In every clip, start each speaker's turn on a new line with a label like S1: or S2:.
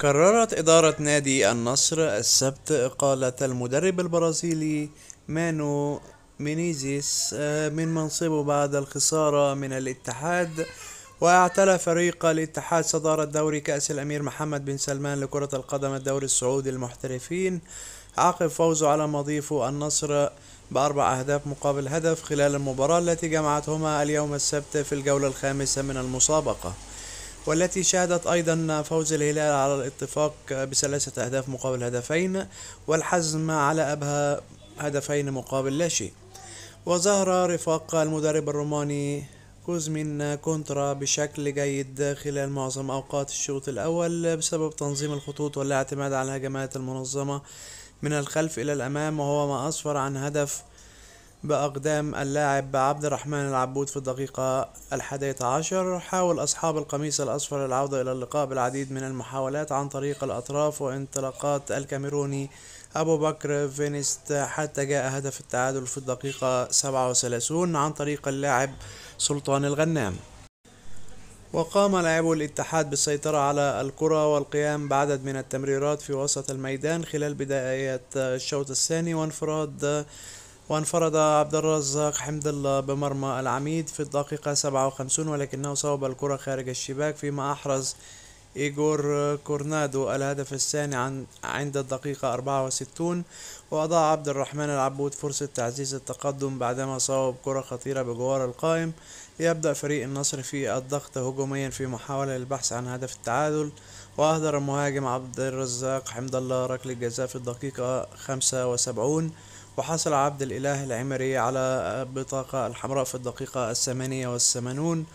S1: قررت إدارة نادي النصر السبت إقالة المدرب البرازيلي مانو مينيزيس آه، من منصبه بعد الخسارة من الاتحاد واعتلى فريق الاتحاد صدارة دوري كأس الأمير محمد بن سلمان لكرة القدم الدوري السعودي للمحترفين عقب فوزه على مضيفه النصر بأربع أهداف مقابل هدف خلال المباراة التي جمعتهما اليوم السبت في الجولة الخامسة من المسابقة والتي شهدت أيضا فوز الهلال على الاتفاق بثلاثة أهداف مقابل هدفين والحزم على أبها هدفين مقابل لا شيء وظهر رفاق المدرب الروماني كوزمين كونترا بشكل جيد خلال معظم أوقات الشوط الأول بسبب تنظيم الخطوط والاعتماد على الهجمات المنظمة من الخلف إلى الأمام وهو ما أسفر عن هدف بأقدام اللاعب عبد الرحمن العبود في الدقيقة الحادية عشر حاول أصحاب القميص الأصفر العودة إلى اللقاء بالعديد من المحاولات عن طريق الأطراف وانطلاقات الكاميروني أبو بكر فينيست حتى جاء هدف التعادل في الدقيقة 37 عن طريق اللاعب سلطان الغنام وقام لاعبو الاتحاد بالسيطرة على الكرة والقيام بعدد من التمريرات في وسط الميدان خلال بداية الشوط الثاني وانفراد وانفرد عبد الرزاق حمد الله بمرمى العميد في الدقيقة 57 ولكنه صوب الكرة خارج الشباك فيما أحرز إيجور كورنادو الهدف الثاني عن عند الدقيقة 64 وأضاع عبد الرحمن العبود فرصة تعزيز التقدم بعدما صوب كرة خطيرة بجوار القائم يبدأ فريق النصر في الضغط هجوميا في محاولة للبحث عن هدف التعادل وأهدر المهاجم عبد الرزاق حمد الله ركلة جزاء في الدقيقة 75 وحصل عبد الإله العمري على بطاقة الحمراء في الدقيقة الثمانية والثمانون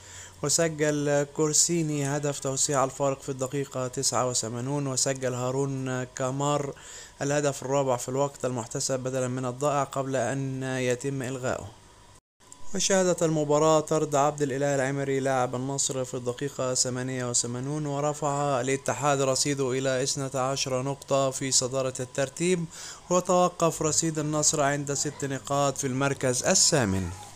S1: وسجل كورسيني هدف توسيع الفارق في الدقيقة تسعة وثمانون وسجل هارون كامار الهدف الرابع في الوقت المحتسب بدلا من الضائع قبل أن يتم إلغاؤه وشهدت المباراة طرد عبد الإله العمري لاعب النصر في الدقيقة 88 ورفع الاتحاد رصيده إلى 12 نقطة في صدارة الترتيب وتوقف رصيد النصر عند 6 نقاط في المركز الثامن